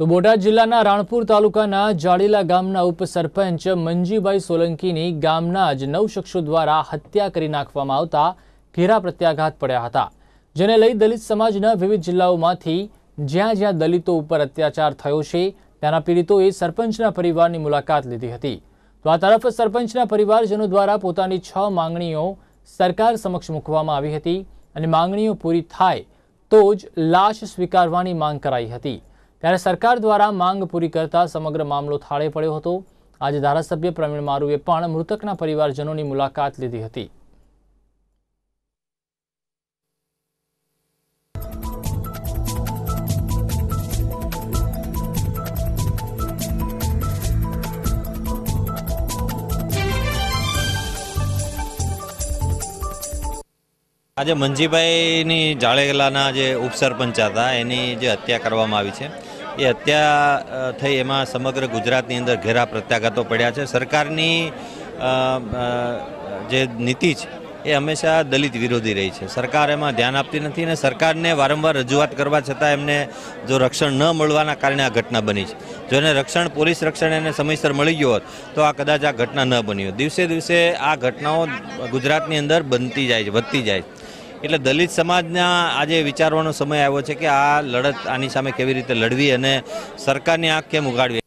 તો બોટાદ જિલ્લાના રાણપુર તાલુકાના જાડીલા ગામના ઉપસરપંચ મંજીભાઈ સોલંકીની ગામના જ નવ શખ્સો દ્વારા હત્યા કરી નાખવામાં આવતા ઘેરા પ્રત્યાઘાત પડ્યા હતા જેને લઈ દલિત સમાજના વિવિધ જિલ્લાઓમાંથી જ્યાં જ્યાં દલિતો ઉપર અત્યાચાર થયો છે ત્યાંના પીડિતોએ સરપંચના પરિવારની મુલાકાત લીધી હતી તો આ તરફ સરપંચના પરિવારજનો દ્વારા પોતાની છ માંગણીઓ સરકાર સમક્ષ મૂકવામાં આવી હતી અને માંગણીઓ પૂરી થાય તો જ લાશ સ્વીકારવાની માંગ કરાઈ હતી ત્યારે સરકાર દ્વારા માંગ પૂરી કરતા સમગ્ર મામલો થાળે પડ્યો હતો આજે ધારાસભ્ય પ્રવીણ મારુએ પણ મૃતકના પરિવારજનોની મુલાકાત લીધી હતી આજે મંજીભાઈની જાળેલાના જે ઉપસરપંચ હતા એની જે હત્યા કરવામાં આવી છે એ હત્યા થઈ એમાં સમગ્ર ગુજરાતની અંદર ઘેરા પ્રત્યાઘાતો પડ્યા છે સરકારની જે નીતિ છે એ હંમેશા દલિત વિરોધી રહી છે સરકાર એમાં ધ્યાન આપતી નથી અને સરકારને વારંવાર રજૂઆત કરવા છતાં એમને જો રક્ષણ ન મળવાના કારણે આ ઘટના બની છે જો એને રક્ષણ પોલીસ રક્ષણ એને સમયસર મળી ગયું હોત તો આ કદાચ આ ઘટના ન બની હોત દિવસે દિવસે આ ઘટનાઓ ગુજરાતની અંદર બનતી જાય છે વધતી જાય છે એટલે દલિત સમાજના આજે વિચારવાનો સમય આવ્યો છે કે આ લડત આની સામે કેવી રીતે લડવી અને સરકારની આંખ કેમ ઉગાડવી